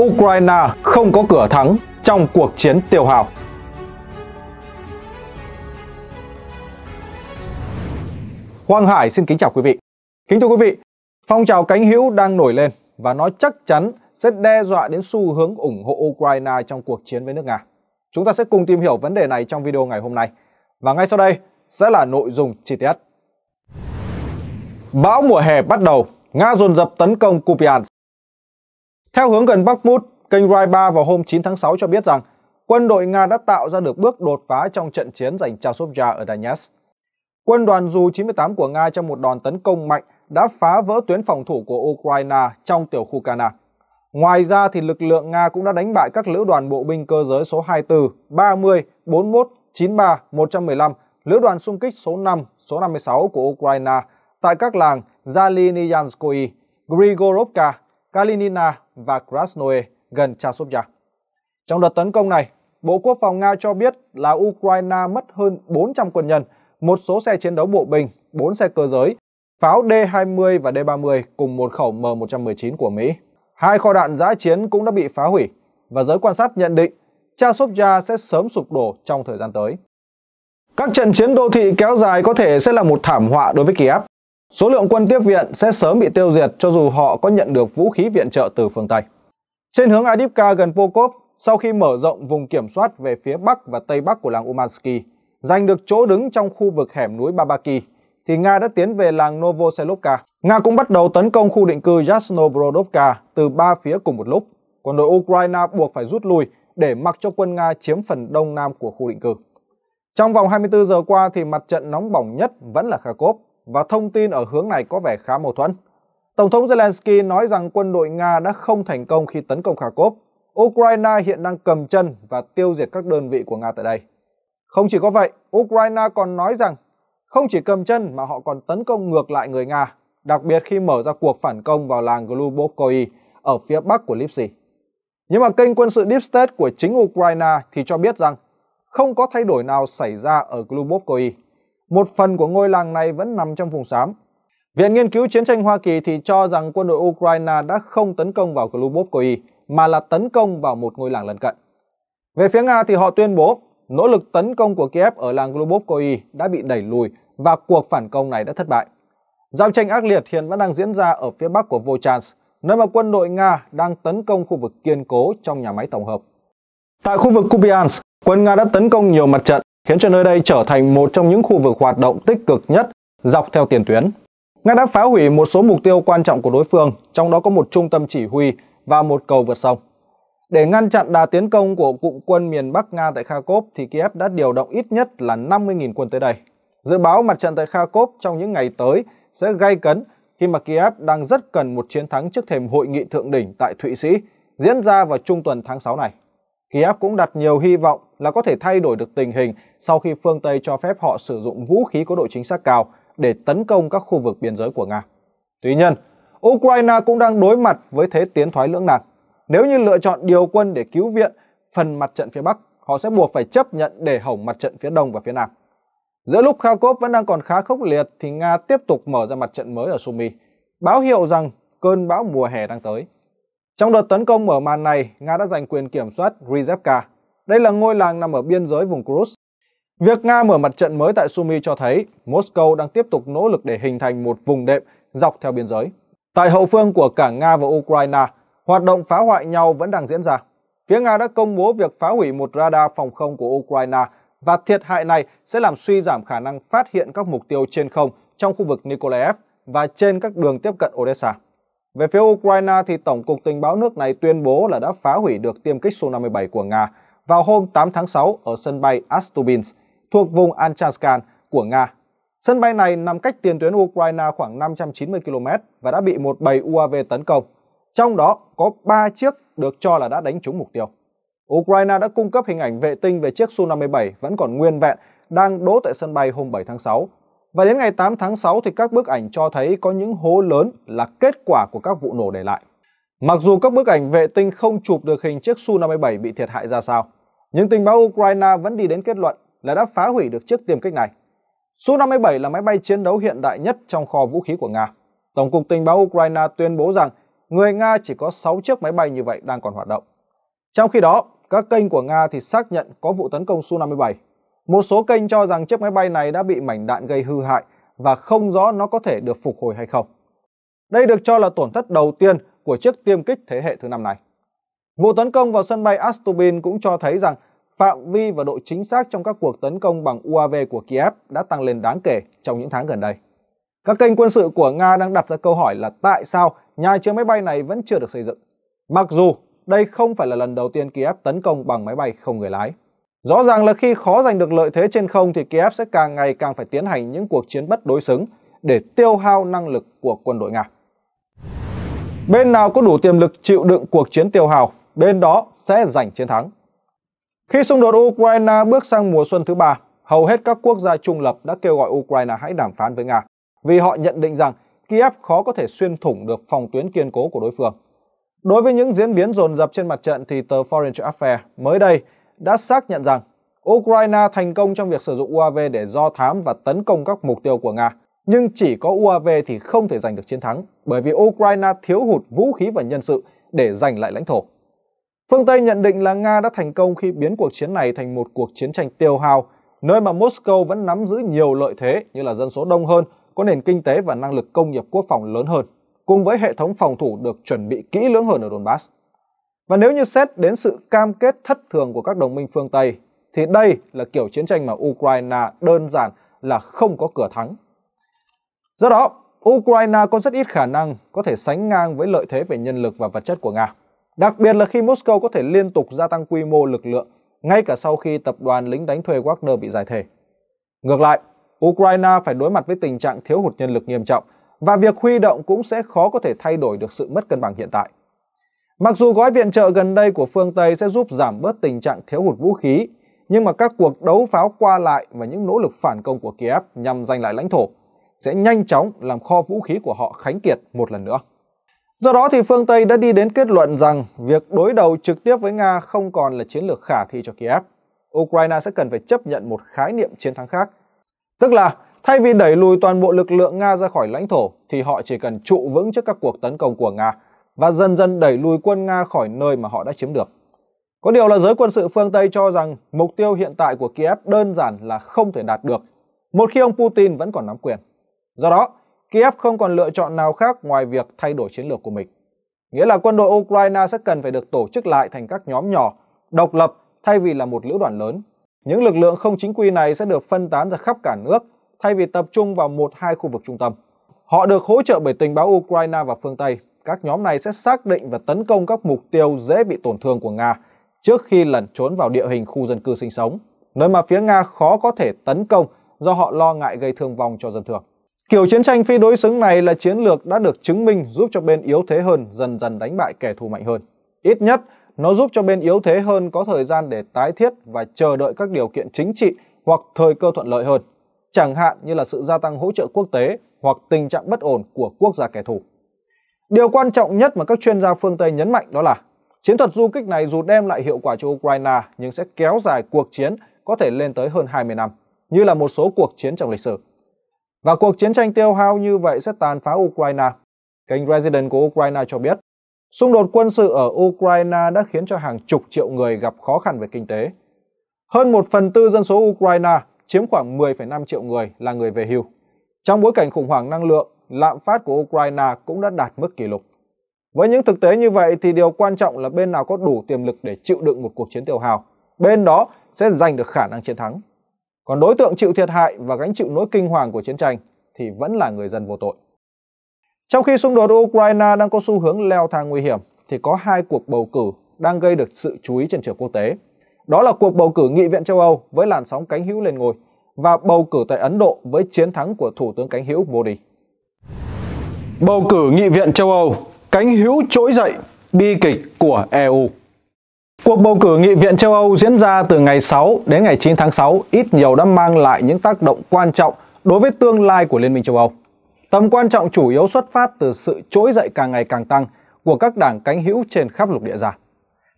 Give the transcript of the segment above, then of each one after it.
Ukraine không có cửa thắng trong cuộc chiến tiêu hào. Hoàng Hải xin kính chào quý vị. Kính thưa quý vị, phong trào cánh hữu đang nổi lên và nó chắc chắn sẽ đe dọa đến xu hướng ủng hộ Ukraine trong cuộc chiến với nước Nga. Chúng ta sẽ cùng tìm hiểu vấn đề này trong video ngày hôm nay. Và ngay sau đây sẽ là nội dung chi tiết. Bão mùa hè bắt đầu, Nga dồn dập tấn công Kupiansk. Theo hướng gần Bakhmut, kênh Rai 3 vào hôm 9 tháng 6 cho biết rằng quân đội Nga đã tạo ra được bước đột phá trong trận chiến giành Chasovya ở Donetsk. Quân đoàn Ju-98 của Nga trong một đòn tấn công mạnh đã phá vỡ tuyến phòng thủ của Ukraine trong tiểu khu Kana. Ngoài ra thì lực lượng Nga cũng đã đánh bại các lữ đoàn bộ binh cơ giới số 24, 30, 41, 93, 115, lữ đoàn xung kích số 5, số 56 của Ukraine tại các làng Zaliniyanskoye, Grigorovka Kalinina và Krasnoe gần Chasovya. Trong đợt tấn công này, Bộ Quốc phòng Nga cho biết là Ukraine mất hơn 400 quân nhân, một số xe chiến đấu bộ binh, 4 xe cơ giới, pháo D-20 và D-30 cùng một khẩu M119 của Mỹ. Hai kho đạn giã chiến cũng đã bị phá hủy và giới quan sát nhận định Chasovya sẽ sớm sụp đổ trong thời gian tới. Các trận chiến đô thị kéo dài có thể sẽ là một thảm họa đối với Kiev. Số lượng quân tiếp viện sẽ sớm bị tiêu diệt cho dù họ có nhận được vũ khí viện trợ từ phương Tây. Trên hướng Adipka gần Pokov, sau khi mở rộng vùng kiểm soát về phía bắc và tây bắc của làng Umansky, giành được chỗ đứng trong khu vực hẻm núi Babaki, thì Nga đã tiến về làng Novoselovka. Nga cũng bắt đầu tấn công khu định cư Yasnobrodovka từ ba phía cùng một lúc, Quân đội Ukraine buộc phải rút lui để mặc cho quân Nga chiếm phần đông nam của khu định cư. Trong vòng 24 giờ qua thì mặt trận nóng bỏng nhất vẫn là Kharkov, và thông tin ở hướng này có vẻ khá mâu thuẫn. Tổng thống Zelensky nói rằng quân đội Nga đã không thành công khi tấn công Kharkov. Ukraine hiện đang cầm chân và tiêu diệt các đơn vị của Nga tại đây. Không chỉ có vậy, Ukraine còn nói rằng không chỉ cầm chân mà họ còn tấn công ngược lại người Nga, đặc biệt khi mở ra cuộc phản công vào làng Glubokoi ở phía bắc của Lipsy. Nhưng mà kênh quân sự Deep State của chính Ukraine thì cho biết rằng không có thay đổi nào xảy ra ở Glubokoi một phần của ngôi làng này vẫn nằm trong vùng xám. Viện Nghiên cứu Chiến tranh Hoa Kỳ thì cho rằng quân đội Ukraine đã không tấn công vào Glubovkoye mà là tấn công vào một ngôi làng lân cận. Về phía Nga thì họ tuyên bố nỗ lực tấn công của Kiev ở làng Glubovkoye đã bị đẩy lùi và cuộc phản công này đã thất bại. Giao tranh ác liệt hiện vẫn đang diễn ra ở phía bắc của Volchansk, nơi mà quân đội Nga đang tấn công khu vực kiên cố trong nhà máy tổng hợp. Tại khu vực Kupiansk, quân Nga đã tấn công nhiều mặt trận khiến cho nơi đây trở thành một trong những khu vực hoạt động tích cực nhất dọc theo tiền tuyến. Nga đã phá hủy một số mục tiêu quan trọng của đối phương, trong đó có một trung tâm chỉ huy và một cầu vượt sông. Để ngăn chặn đà tiến công của cụm quân miền Bắc Nga tại Kharkov thì Kiev đã điều động ít nhất là 50.000 quân tới đây. Dự báo mặt trận tại Kharkov trong những ngày tới sẽ gay cấn khi mà Kiev đang rất cần một chiến thắng trước thềm hội nghị thượng đỉnh tại Thụy Sĩ diễn ra vào trung tuần tháng 6 này. Kiev cũng đặt nhiều hy vọng là có thể thay đổi được tình hình sau khi phương Tây cho phép họ sử dụng vũ khí có độ chính xác cao để tấn công các khu vực biên giới của Nga. Tuy nhiên, Ukraine cũng đang đối mặt với thế tiến thoái lưỡng nan. Nếu như lựa chọn điều quân để cứu viện phần mặt trận phía Bắc, họ sẽ buộc phải chấp nhận để hỏng mặt trận phía Đông và phía Nam. Giữa lúc Kharkov vẫn đang còn khá khốc liệt thì Nga tiếp tục mở ra mặt trận mới ở Sumy, báo hiệu rằng cơn bão mùa hè đang tới. Trong đợt tấn công mở màn này, Nga đã giành quyền kiểm soát Rizevka. Đây là ngôi làng nằm ở biên giới vùng Kursk. Việc Nga mở mặt trận mới tại Sumy cho thấy Moscow đang tiếp tục nỗ lực để hình thành một vùng đệm dọc theo biên giới. Tại hậu phương của cả Nga và Ukraine, hoạt động phá hoại nhau vẫn đang diễn ra. Phía Nga đã công bố việc phá hủy một radar phòng không của Ukraine và thiệt hại này sẽ làm suy giảm khả năng phát hiện các mục tiêu trên không trong khu vực Nikolaev và trên các đường tiếp cận Odessa. Về phía Ukraine thì Tổng cục Tình báo nước này tuyên bố là đã phá hủy được tiêm kích Su-57 của Nga vào hôm 8 tháng 6 ở sân bay Astubins thuộc vùng Anchanskan của Nga. Sân bay này nằm cách tiền tuyến Ukraine khoảng 590 km và đã bị một bầy UAV tấn công. Trong đó có 3 chiếc được cho là đã đánh trúng mục tiêu. Ukraine đã cung cấp hình ảnh vệ tinh về chiếc Su-57 vẫn còn nguyên vẹn đang đỗ tại sân bay hôm 7 tháng 6 và đến ngày 8 tháng 6 thì các bức ảnh cho thấy có những hố lớn là kết quả của các vụ nổ để lại. Mặc dù các bức ảnh vệ tinh không chụp được hình chiếc Su-57 bị thiệt hại ra sao, nhưng tình báo Ukraine vẫn đi đến kết luận là đã phá hủy được chiếc tiêm kích này. Su-57 là máy bay chiến đấu hiện đại nhất trong kho vũ khí của Nga. Tổng cục tình báo Ukraine tuyên bố rằng người Nga chỉ có 6 chiếc máy bay như vậy đang còn hoạt động. Trong khi đó, các kênh của Nga thì xác nhận có vụ tấn công Su-57 một số kênh cho rằng chiếc máy bay này đã bị mảnh đạn gây hư hại và không rõ nó có thể được phục hồi hay không. Đây được cho là tổn thất đầu tiên của chiếc tiêm kích thế hệ thứ năm này. Vụ tấn công vào sân bay Astubin cũng cho thấy rằng phạm vi và độ chính xác trong các cuộc tấn công bằng UAV của Kiev đã tăng lên đáng kể trong những tháng gần đây. Các kênh quân sự của Nga đang đặt ra câu hỏi là tại sao nhà chứa máy bay này vẫn chưa được xây dựng. Mặc dù đây không phải là lần đầu tiên Kiev tấn công bằng máy bay không người lái. Rõ ràng là khi khó giành được lợi thế trên không thì Kiev sẽ càng ngày càng phải tiến hành những cuộc chiến bất đối xứng để tiêu hao năng lực của quân đội Nga. Bên nào có đủ tiềm lực chịu đựng cuộc chiến tiêu hao, bên đó sẽ giành chiến thắng. Khi xung đột Ukraine bước sang mùa xuân thứ ba, hầu hết các quốc gia trung lập đã kêu gọi Ukraine hãy đàm phán với Nga, vì họ nhận định rằng Kiev khó có thể xuyên thủng được phòng tuyến kiên cố của đối phương. Đối với những diễn biến dồn dập trên mặt trận thì tờ Foreign Affairs mới đây đã xác nhận rằng Ukraine thành công trong việc sử dụng UAV để do thám và tấn công các mục tiêu của Nga. Nhưng chỉ có UAV thì không thể giành được chiến thắng bởi vì Ukraine thiếu hụt vũ khí và nhân sự để giành lại lãnh thổ. Phương Tây nhận định là Nga đã thành công khi biến cuộc chiến này thành một cuộc chiến tranh tiêu hao, nơi mà Moscow vẫn nắm giữ nhiều lợi thế như là dân số đông hơn, có nền kinh tế và năng lực công nghiệp quốc phòng lớn hơn, cùng với hệ thống phòng thủ được chuẩn bị kỹ lưỡng hơn ở Donbass. Và nếu như xét đến sự cam kết thất thường của các đồng minh phương Tây, thì đây là kiểu chiến tranh mà Ukraine đơn giản là không có cửa thắng. Do đó, Ukraine có rất ít khả năng có thể sánh ngang với lợi thế về nhân lực và vật chất của Nga. Đặc biệt là khi Moscow có thể liên tục gia tăng quy mô lực lượng ngay cả sau khi tập đoàn lính đánh thuê Wagner bị giải thể. Ngược lại, Ukraine phải đối mặt với tình trạng thiếu hụt nhân lực nghiêm trọng và việc huy động cũng sẽ khó có thể thay đổi được sự mất cân bằng hiện tại. Mặc dù gói viện trợ gần đây của phương Tây sẽ giúp giảm bớt tình trạng thiếu hụt vũ khí, nhưng mà các cuộc đấu pháo qua lại và những nỗ lực phản công của Kiev nhằm giành lại lãnh thổ sẽ nhanh chóng làm kho vũ khí của họ khánh kiệt một lần nữa. Do đó thì phương Tây đã đi đến kết luận rằng việc đối đầu trực tiếp với Nga không còn là chiến lược khả thi cho Kiev. Ukraine sẽ cần phải chấp nhận một khái niệm chiến thắng khác. Tức là thay vì đẩy lùi toàn bộ lực lượng Nga ra khỏi lãnh thổ thì họ chỉ cần trụ vững trước các cuộc tấn công của Nga – và dần dần đẩy lùi quân Nga khỏi nơi mà họ đã chiếm được. Có điều là giới quân sự phương Tây cho rằng mục tiêu hiện tại của Kiev đơn giản là không thể đạt được một khi ông Putin vẫn còn nắm quyền. Do đó, Kiev không còn lựa chọn nào khác ngoài việc thay đổi chiến lược của mình. Nghĩa là quân đội Ukraine sẽ cần phải được tổ chức lại thành các nhóm nhỏ, độc lập thay vì là một lữ đoàn lớn. Những lực lượng không chính quy này sẽ được phân tán ra khắp cả nước thay vì tập trung vào một hai khu vực trung tâm. Họ được hỗ trợ bởi tình báo Ukraine và phương Tây các nhóm này sẽ xác định và tấn công các mục tiêu dễ bị tổn thương của Nga trước khi lẩn trốn vào địa hình khu dân cư sinh sống, nơi mà phía Nga khó có thể tấn công do họ lo ngại gây thương vong cho dân thường. Kiểu chiến tranh phi đối xứng này là chiến lược đã được chứng minh giúp cho bên yếu thế hơn dần dần đánh bại kẻ thù mạnh hơn. Ít nhất, nó giúp cho bên yếu thế hơn có thời gian để tái thiết và chờ đợi các điều kiện chính trị hoặc thời cơ thuận lợi hơn, chẳng hạn như là sự gia tăng hỗ trợ quốc tế hoặc tình trạng bất ổn của quốc gia kẻ thù. Điều quan trọng nhất mà các chuyên gia phương Tây nhấn mạnh đó là chiến thuật du kích này dù đem lại hiệu quả cho Ukraine nhưng sẽ kéo dài cuộc chiến có thể lên tới hơn 20 năm, như là một số cuộc chiến trong lịch sử. Và cuộc chiến tranh tiêu hao như vậy sẽ tàn phá Ukraine. Kênh Resident của Ukraine cho biết, xung đột quân sự ở Ukraine đã khiến cho hàng chục triệu người gặp khó khăn về kinh tế. Hơn một phần tư dân số Ukraine, chiếm khoảng 10,5 triệu người là người về hưu. Trong bối cảnh khủng hoảng năng lượng, lạm phát của Ukraine cũng đã đạt mức kỷ lục. Với những thực tế như vậy thì điều quan trọng là bên nào có đủ tiềm lực để chịu đựng một cuộc chiến tiêu hào, bên đó sẽ giành được khả năng chiến thắng. Còn đối tượng chịu thiệt hại và gánh chịu nỗi kinh hoàng của chiến tranh thì vẫn là người dân vô tội. Trong khi xung đột Ukraine đang có xu hướng leo thang nguy hiểm thì có hai cuộc bầu cử đang gây được sự chú ý trên trường quốc tế. Đó là cuộc bầu cử nghị viện châu Âu với làn sóng cánh hữu lên ngôi và bầu cử tại Ấn Độ với chiến thắng của Thủ tướng cánh hữu Modi. Bầu cử nghị viện châu Âu, cánh hữu trỗi dậy, bi kịch của EU. Cuộc bầu cử nghị viện châu Âu diễn ra từ ngày 6 đến ngày 9 tháng 6 ít nhiều đã mang lại những tác động quan trọng đối với tương lai của Liên minh châu Âu. Tầm quan trọng chủ yếu xuất phát từ sự trỗi dậy càng ngày càng tăng của các đảng cánh hữu trên khắp lục địa già.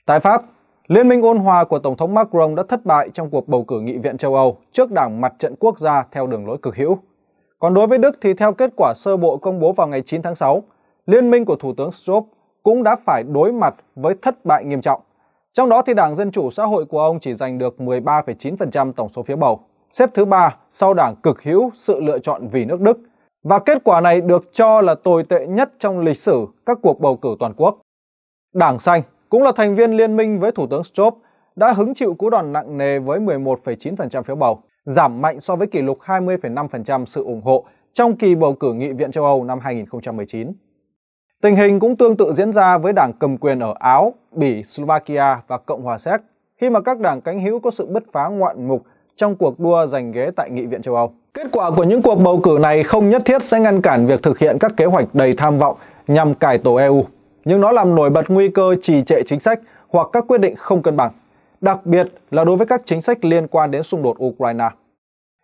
Tại Pháp, Liên minh ôn hòa của Tổng thống Macron đã thất bại trong cuộc bầu cử nghị viện châu Âu trước đảng mặt trận quốc gia theo đường lối cực hữu. Còn đối với Đức thì theo kết quả sơ bộ công bố vào ngày 9 tháng 6, liên minh của Thủ tướng Stolz cũng đã phải đối mặt với thất bại nghiêm trọng. Trong đó thì Đảng Dân Chủ Xã hội của ông chỉ giành được 13,9% tổng số phiếu bầu, xếp thứ ba sau Đảng Cực hữu sự lựa chọn vì nước Đức. Và kết quả này được cho là tồi tệ nhất trong lịch sử các cuộc bầu cử toàn quốc. Đảng Xanh cũng là thành viên liên minh với Thủ tướng Stolz đã hứng chịu cú đòn nặng nề với 11,9% phiếu bầu giảm mạnh so với kỷ lục 20,5% sự ủng hộ trong kỳ bầu cử nghị viện châu Âu năm 2019. Tình hình cũng tương tự diễn ra với đảng cầm quyền ở Áo, Bỉ, Slovakia và Cộng hòa Séc khi mà các đảng cánh hữu có sự bứt phá ngoạn mục trong cuộc đua giành ghế tại Nghị viện châu Âu. Kết quả của những cuộc bầu cử này không nhất thiết sẽ ngăn cản việc thực hiện các kế hoạch đầy tham vọng nhằm cải tổ EU, nhưng nó làm nổi bật nguy cơ trì trệ chính sách hoặc các quyết định không cân bằng, đặc biệt là đối với các chính sách liên quan đến xung đột Ukraine.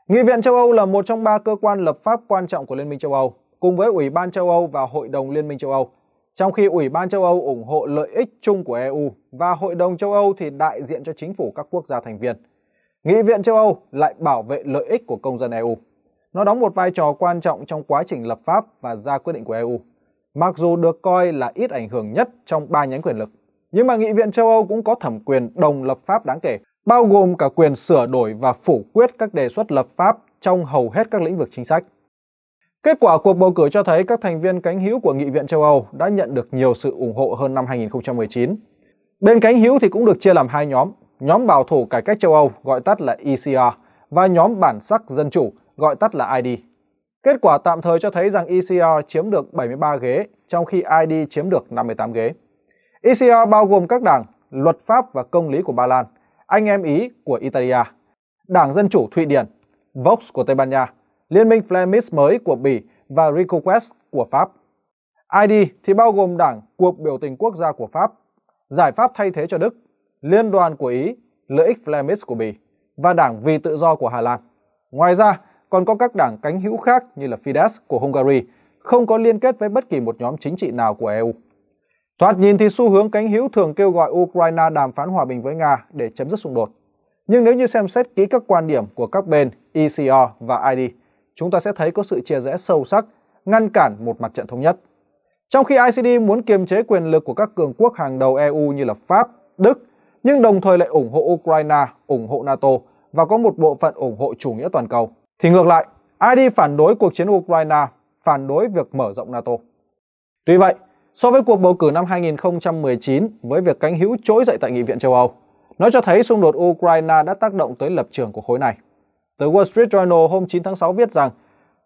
Nghị viện châu Âu là một trong ba cơ quan lập pháp quan trọng của Liên minh châu Âu, cùng với Ủy ban châu Âu và Hội đồng Liên minh châu Âu. Trong khi Ủy ban châu Âu ủng hộ lợi ích chung của EU và Hội đồng châu Âu thì đại diện cho chính phủ các quốc gia thành viên. Nghị viện châu Âu lại bảo vệ lợi ích của công dân EU. Nó đóng một vai trò quan trọng trong quá trình lập pháp và ra quyết định của EU. Mặc dù được coi là ít ảnh hưởng nhất trong ba nhánh quyền lực, nhưng mà Nghị viện châu Âu cũng có thẩm quyền đồng lập pháp đáng kể bao gồm cả quyền sửa đổi và phủ quyết các đề xuất lập pháp trong hầu hết các lĩnh vực chính sách. Kết quả cuộc bầu cử cho thấy các thành viên cánh hữu của Nghị viện châu Âu đã nhận được nhiều sự ủng hộ hơn năm 2019. Bên cánh hữu thì cũng được chia làm hai nhóm, nhóm bảo thủ cải cách châu Âu gọi tắt là ECR và nhóm bản sắc dân chủ gọi tắt là ID. Kết quả tạm thời cho thấy rằng ECR chiếm được 73 ghế, trong khi ID chiếm được 58 ghế. ECR bao gồm các đảng Luật pháp và Công lý của Ba Lan, anh em Ý của Italia, Đảng Dân Chủ Thụy Điển, Vox của Tây Ban Nha, Liên minh Flemish mới của Bỉ và Reconquest của Pháp. ID thì bao gồm Đảng Cuộc Biểu tình Quốc gia của Pháp, Giải pháp thay thế cho Đức, Liên đoàn của Ý, Lợi ích Flemish của Bỉ và Đảng Vì Tự do của Hà Lan. Ngoài ra, còn có các đảng cánh hữu khác như là Fidesz của Hungary, không có liên kết với bất kỳ một nhóm chính trị nào của EU. Thoạt nhìn thì xu hướng cánh hữu thường kêu gọi Ukraine đàm phán hòa bình với Nga để chấm dứt xung đột. Nhưng nếu như xem xét kỹ các quan điểm của các bên ECR và ID, chúng ta sẽ thấy có sự chia rẽ sâu sắc, ngăn cản một mặt trận thống nhất. Trong khi ICD muốn kiềm chế quyền lực của các cường quốc hàng đầu EU như là Pháp, Đức, nhưng đồng thời lại ủng hộ Ukraine, ủng hộ NATO và có một bộ phận ủng hộ chủ nghĩa toàn cầu. Thì ngược lại, ID phản đối cuộc chiến Ukraine, phản đối việc mở rộng NATO. Tuy vậy, so với cuộc bầu cử năm 2019 với việc cánh hữu trỗi dậy tại Nghị viện châu Âu. Nó cho thấy xung đột Ukraine đã tác động tới lập trường của khối này. Tờ Wall Street Journal hôm 9 tháng 6 viết rằng,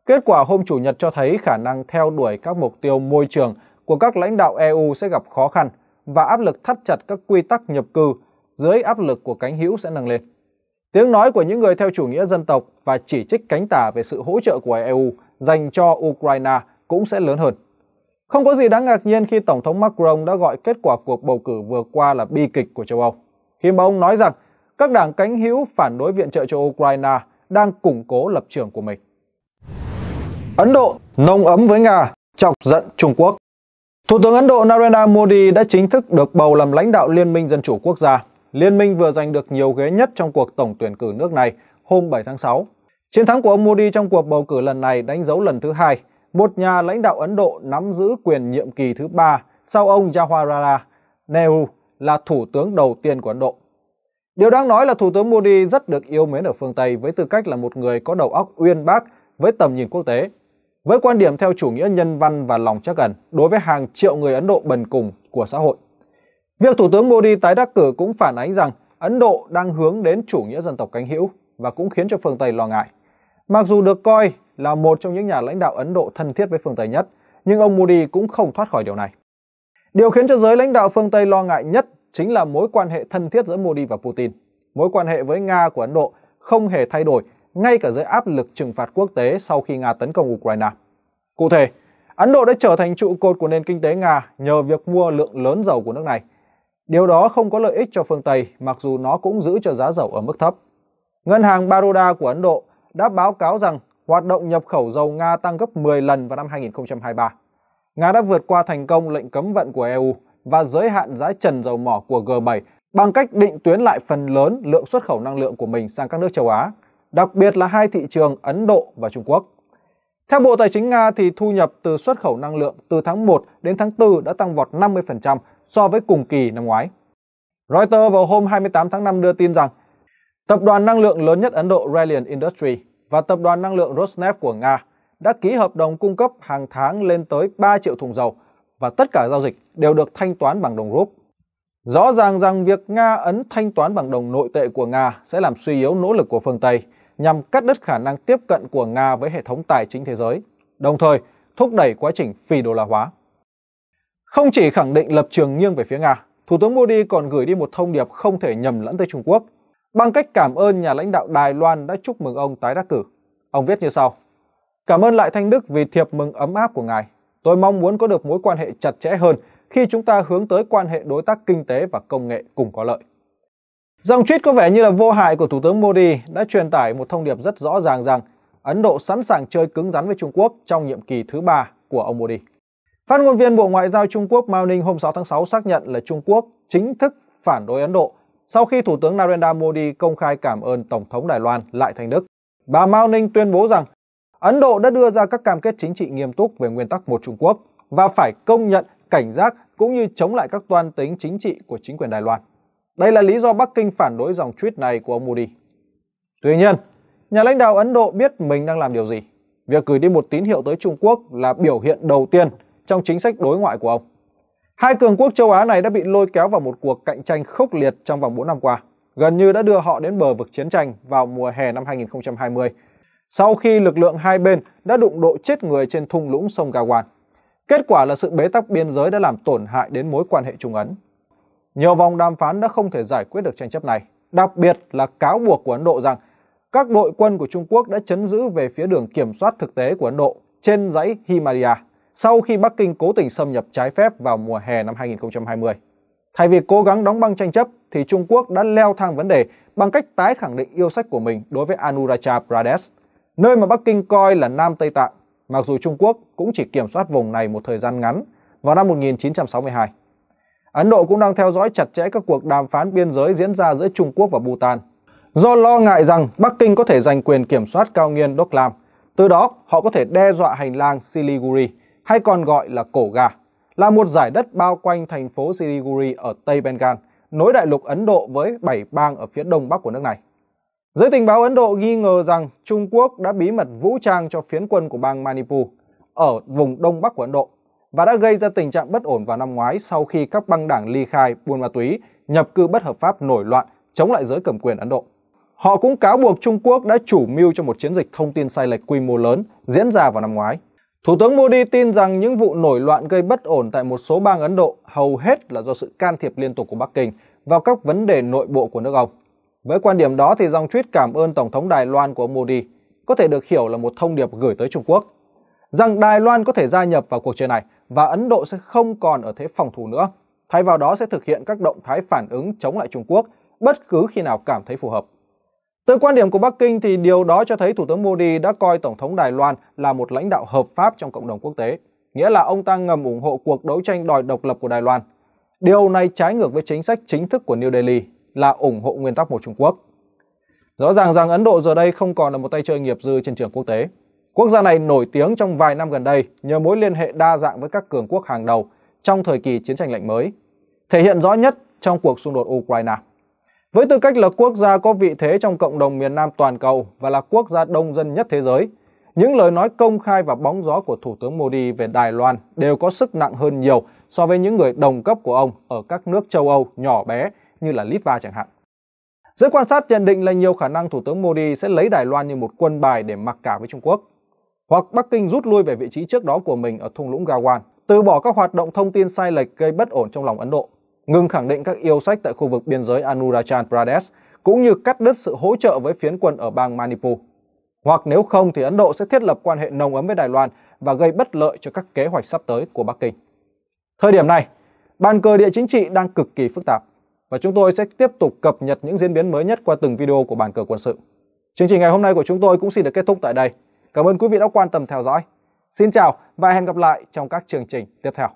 kết quả hôm Chủ nhật cho thấy khả năng theo đuổi các mục tiêu môi trường của các lãnh đạo EU sẽ gặp khó khăn và áp lực thắt chặt các quy tắc nhập cư dưới áp lực của cánh hữu sẽ nâng lên. Tiếng nói của những người theo chủ nghĩa dân tộc và chỉ trích cánh tả về sự hỗ trợ của EU dành cho Ukraine cũng sẽ lớn hơn. Không có gì đáng ngạc nhiên khi Tổng thống Macron đã gọi kết quả cuộc bầu cử vừa qua là bi kịch của châu Âu, khi mà ông nói rằng các đảng cánh hữu phản đối viện trợ cho Ukraine đang củng cố lập trường của mình. Ấn Độ nông ấm với Nga, chọc giận Trung Quốc Thủ tướng Ấn Độ Narendra Modi đã chính thức được bầu làm lãnh đạo Liên minh Dân chủ Quốc gia. Liên minh vừa giành được nhiều ghế nhất trong cuộc tổng tuyển cử nước này hôm 7 tháng 6. Chiến thắng của ông Modi trong cuộc bầu cử lần này đánh dấu lần thứ hai một nhà lãnh đạo Ấn Độ nắm giữ quyền nhiệm kỳ thứ ba sau ông Jawaharlal Nehru là thủ tướng đầu tiên của Ấn Độ. Điều đáng nói là Thủ tướng Modi rất được yêu mến ở phương Tây với tư cách là một người có đầu óc uyên bác với tầm nhìn quốc tế, với quan điểm theo chủ nghĩa nhân văn và lòng trắc ẩn đối với hàng triệu người Ấn Độ bần cùng của xã hội. Việc Thủ tướng Modi tái đắc cử cũng phản ánh rằng Ấn Độ đang hướng đến chủ nghĩa dân tộc cánh hữu và cũng khiến cho phương Tây lo ngại. Mặc dù được coi là một trong những nhà lãnh đạo Ấn Độ thân thiết với phương Tây nhất, nhưng ông Modi cũng không thoát khỏi điều này. Điều khiến cho giới lãnh đạo phương Tây lo ngại nhất chính là mối quan hệ thân thiết giữa Modi và Putin. Mối quan hệ với Nga của Ấn Độ không hề thay đổi ngay cả dưới áp lực trừng phạt quốc tế sau khi Nga tấn công Ukraine. Cụ thể, Ấn Độ đã trở thành trụ cột của nền kinh tế Nga nhờ việc mua lượng lớn dầu của nước này. Điều đó không có lợi ích cho phương Tây mặc dù nó cũng giữ cho giá dầu ở mức thấp. Ngân hàng Baroda của Ấn Độ đã báo cáo rằng hoạt động nhập khẩu dầu Nga tăng gấp 10 lần vào năm 2023. Nga đã vượt qua thành công lệnh cấm vận của EU và giới hạn giá trần dầu mỏ của G7 bằng cách định tuyến lại phần lớn lượng xuất khẩu năng lượng của mình sang các nước châu Á, đặc biệt là hai thị trường Ấn Độ và Trung Quốc. Theo Bộ Tài chính Nga thì thu nhập từ xuất khẩu năng lượng từ tháng 1 đến tháng 4 đã tăng vọt 50% so với cùng kỳ năm ngoái. Reuters vào hôm 28 tháng 5 đưa tin rằng tập đoàn năng lượng lớn nhất Ấn Độ Reliance Industries và tập đoàn năng lượng Rosneft của Nga đã ký hợp đồng cung cấp hàng tháng lên tới 3 triệu thùng dầu và tất cả giao dịch đều được thanh toán bằng đồng rúp. Rõ ràng rằng việc Nga ấn thanh toán bằng đồng nội tệ của Nga sẽ làm suy yếu nỗ lực của phương Tây nhằm cắt đứt khả năng tiếp cận của Nga với hệ thống tài chính thế giới, đồng thời thúc đẩy quá trình phi đô la hóa. Không chỉ khẳng định lập trường nghiêng về phía Nga, Thủ tướng Modi còn gửi đi một thông điệp không thể nhầm lẫn tới Trung Quốc – Bằng cách cảm ơn nhà lãnh đạo Đài Loan đã chúc mừng ông tái đắc cử. Ông viết như sau. Cảm ơn lại Thanh Đức vì thiệp mừng ấm áp của ngài. Tôi mong muốn có được mối quan hệ chặt chẽ hơn khi chúng ta hướng tới quan hệ đối tác kinh tế và công nghệ cùng có lợi. Dòng tweet có vẻ như là vô hại của Thủ tướng Modi đã truyền tải một thông điệp rất rõ ràng rằng Ấn Độ sẵn sàng chơi cứng rắn với Trung Quốc trong nhiệm kỳ thứ ba của ông Modi. Phát ngôn viên Bộ Ngoại giao Trung Quốc Mao Ninh hôm 6 tháng 6 xác nhận là Trung Quốc chính thức phản đối Ấn Độ sau khi Thủ tướng Narendra Modi công khai cảm ơn Tổng thống Đài Loan Lại Thành Đức. Bà Mao Ninh tuyên bố rằng Ấn Độ đã đưa ra các cam kết chính trị nghiêm túc về nguyên tắc một Trung Quốc và phải công nhận, cảnh giác cũng như chống lại các toan tính chính trị của chính quyền Đài Loan. Đây là lý do Bắc Kinh phản đối dòng tweet này của ông Modi. Tuy nhiên, nhà lãnh đạo Ấn Độ biết mình đang làm điều gì. Việc gửi đi một tín hiệu tới Trung Quốc là biểu hiện đầu tiên trong chính sách đối ngoại của ông. Hai cường quốc châu Á này đã bị lôi kéo vào một cuộc cạnh tranh khốc liệt trong vòng 4 năm qua, gần như đã đưa họ đến bờ vực chiến tranh vào mùa hè năm 2020, sau khi lực lượng hai bên đã đụng độ chết người trên thung lũng sông Gawan. Kết quả là sự bế tắc biên giới đã làm tổn hại đến mối quan hệ Trung Ấn. Nhiều vòng đàm phán đã không thể giải quyết được tranh chấp này, đặc biệt là cáo buộc của Ấn Độ rằng các đội quân của Trung Quốc đã chấn giữ về phía đường kiểm soát thực tế của Ấn Độ trên dãy Himalaya sau khi Bắc Kinh cố tình xâm nhập trái phép vào mùa hè năm 2020. Thay vì cố gắng đóng băng tranh chấp thì Trung Quốc đã leo thang vấn đề bằng cách tái khẳng định yêu sách của mình đối với Anurachal Pradesh, nơi mà Bắc Kinh coi là Nam Tây Tạng, mặc dù Trung Quốc cũng chỉ kiểm soát vùng này một thời gian ngắn vào năm 1962. Ấn Độ cũng đang theo dõi chặt chẽ các cuộc đàm phán biên giới diễn ra giữa Trung Quốc và Bhutan, do lo ngại rằng Bắc Kinh có thể giành quyền kiểm soát cao nguyên Doklam, từ đó họ có thể đe dọa hành lang Siliguri hay còn gọi là Cổ Gà, là một giải đất bao quanh thành phố Siliguri ở Tây Bengal, nối đại lục Ấn Độ với 7 bang ở phía đông bắc của nước này. Giới tình báo Ấn Độ nghi ngờ rằng Trung Quốc đã bí mật vũ trang cho phiến quân của bang Manipur ở vùng đông bắc của Ấn Độ và đã gây ra tình trạng bất ổn vào năm ngoái sau khi các băng đảng ly khai buôn ma túy nhập cư bất hợp pháp nổi loạn chống lại giới cầm quyền Ấn Độ. Họ cũng cáo buộc Trung Quốc đã chủ mưu cho một chiến dịch thông tin sai lệch quy mô lớn diễn ra vào năm ngoái. Thủ tướng Modi tin rằng những vụ nổi loạn gây bất ổn tại một số bang Ấn Độ hầu hết là do sự can thiệp liên tục của Bắc Kinh vào các vấn đề nội bộ của nước ông. Với quan điểm đó thì dòng tweet cảm ơn Tổng thống Đài Loan của ông Modi có thể được hiểu là một thông điệp gửi tới Trung Quốc rằng Đài Loan có thể gia nhập vào cuộc chơi này và Ấn Độ sẽ không còn ở thế phòng thủ nữa, thay vào đó sẽ thực hiện các động thái phản ứng chống lại Trung Quốc bất cứ khi nào cảm thấy phù hợp. Từ quan điểm của Bắc Kinh thì điều đó cho thấy Thủ tướng Modi đã coi Tổng thống Đài Loan là một lãnh đạo hợp pháp trong cộng đồng quốc tế, nghĩa là ông ta ngầm ủng hộ cuộc đấu tranh đòi độc lập của Đài Loan. Điều này trái ngược với chính sách chính thức của New Delhi là ủng hộ nguyên tắc một Trung Quốc. Rõ ràng rằng Ấn Độ giờ đây không còn là một tay chơi nghiệp dư trên trường quốc tế. Quốc gia này nổi tiếng trong vài năm gần đây nhờ mối liên hệ đa dạng với các cường quốc hàng đầu trong thời kỳ chiến tranh lạnh mới, thể hiện rõ nhất trong cuộc xung đột Ukraine. Với tư cách là quốc gia có vị thế trong cộng đồng miền Nam toàn cầu và là quốc gia đông dân nhất thế giới, những lời nói công khai và bóng gió của Thủ tướng Modi về Đài Loan đều có sức nặng hơn nhiều so với những người đồng cấp của ông ở các nước châu Âu nhỏ bé như là Litva chẳng hạn. Giới quan sát nhận định là nhiều khả năng Thủ tướng Modi sẽ lấy Đài Loan như một quân bài để mặc cả với Trung Quốc. Hoặc Bắc Kinh rút lui về vị trí trước đó của mình ở thung lũng Gawan, từ bỏ các hoạt động thông tin sai lệch gây bất ổn trong lòng Ấn Độ ngừng khẳng định các yêu sách tại khu vực biên giới Anurachan Pradesh, cũng như cắt đứt sự hỗ trợ với phiến quân ở bang Manipur. Hoặc nếu không thì Ấn Độ sẽ thiết lập quan hệ nồng ấm với Đài Loan và gây bất lợi cho các kế hoạch sắp tới của Bắc Kinh. Thời điểm này, bàn cờ địa chính trị đang cực kỳ phức tạp và chúng tôi sẽ tiếp tục cập nhật những diễn biến mới nhất qua từng video của bàn cờ quân sự. Chương trình ngày hôm nay của chúng tôi cũng xin được kết thúc tại đây. Cảm ơn quý vị đã quan tâm theo dõi. Xin chào và hẹn gặp lại trong các chương trình tiếp theo.